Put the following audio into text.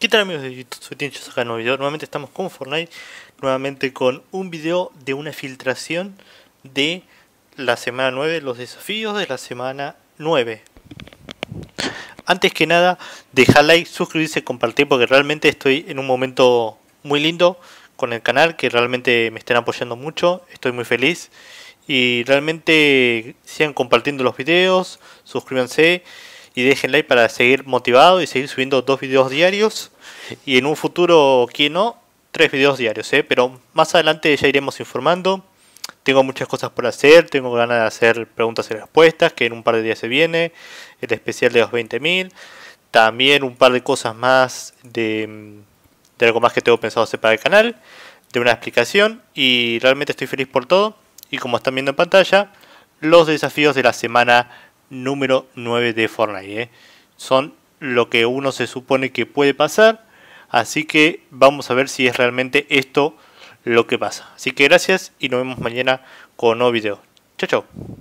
¿Qué tal amigos de YouTube? Soy Tincho, acá un video. Nuevamente estamos con Fortnite, nuevamente con un video de una filtración de la semana 9, los desafíos de la semana 9. Antes que nada, deja like, suscribirse, compartir, porque realmente estoy en un momento muy lindo con el canal, que realmente me estén apoyando mucho, estoy muy feliz. Y realmente sigan compartiendo los videos, suscríbanse y dejen like para seguir motivado y seguir subiendo dos videos diarios y en un futuro, quién no, tres videos diarios, ¿eh? pero más adelante ya iremos informando. Tengo muchas cosas por hacer, tengo ganas de hacer preguntas y respuestas, que en un par de días se viene, el especial de los 20.000, también un par de cosas más de, de algo más que tengo pensado hacer para el canal, de una explicación y realmente estoy feliz por todo y como están viendo en pantalla, los desafíos de la semana número 9 de Fortnite. ¿eh? Son lo que uno se supone que puede pasar. Así que vamos a ver si es realmente esto lo que pasa. Así que gracias y nos vemos mañana con un nuevo video. Chao, chao.